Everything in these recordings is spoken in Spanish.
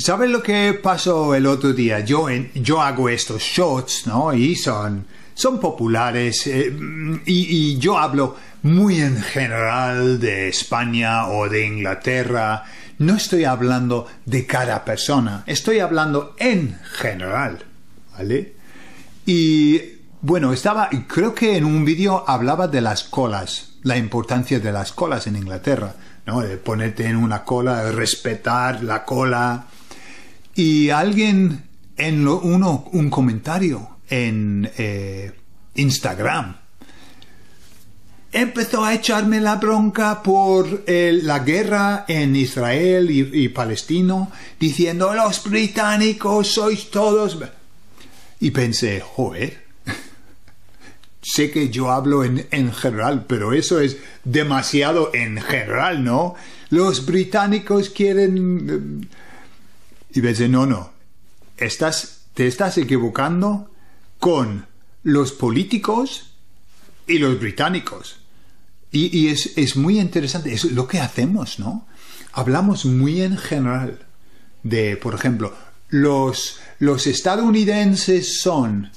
¿Sabes lo que pasó el otro día? Yo, yo hago estos shots, ¿no? Y son, son populares eh, y, yo hablo muy en general de España o de Inglaterra. No estoy hablando de cada persona, estoy hablando en general, ¿vale? Y bueno, estaba, creo que en un vídeo hablaba de las colas, la importancia de las colas en Inglaterra, ¿no? De ponerte en una cola, respetar la cola, y alguien en uno, un comentario en eh, Instagram empezó a echarme la bronca por eh, la guerra en Israel y, y, Palestino, diciendo los británicos sois todos. Y pensé, joder, sé que yo hablo en, en general, pero eso es demasiado en general, ¿no? Los británicos quieren eh, y ves no, no, estás, te estás equivocando con los políticos y los británicos. Y, es, muy interesante, es lo que hacemos, ¿no? Hablamos muy en general de, por ejemplo, los, los estadounidenses son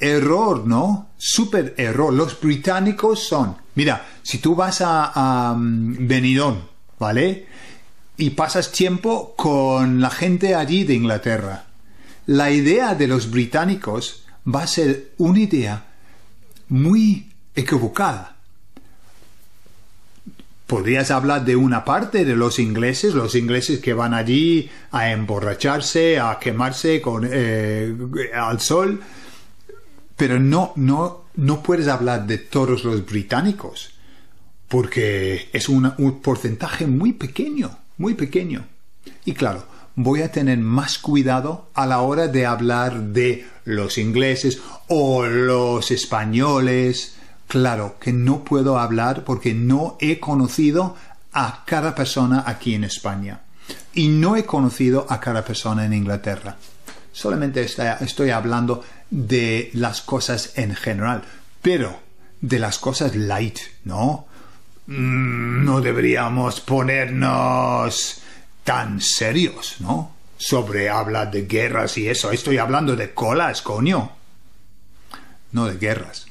error, ¿no? Super error. Los británicos son. Mira, si tú vas a, a mm, Benidorm, ¿vale? y pasas tiempo con la gente allí de Inglaterra. La idea de los británicos va a ser una idea muy equivocada. Podrías hablar de una parte de los ingleses, los ingleses que van allí a emborracharse, a quemarse con, eh, al sol, pero no, no, no puedes hablar de todos los británicos, porque es un porcentaje muy pequeño muy pequeño. Y claro, voy a tener más cuidado a la hora de hablar de los ingleses o los españoles. Claro que no puedo hablar porque no he conocido a cada persona aquí en España y no he conocido a cada persona en Inglaterra. Solamente estoy hablando de las cosas en general, pero de las cosas light, ¿no? Mm, no deberíamos ponernos tan serios, ¿no? Sobre habla de guerras y eso. Estoy hablando de colas, coño. No de guerras.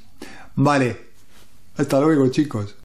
Vale. Hasta luego, chicos.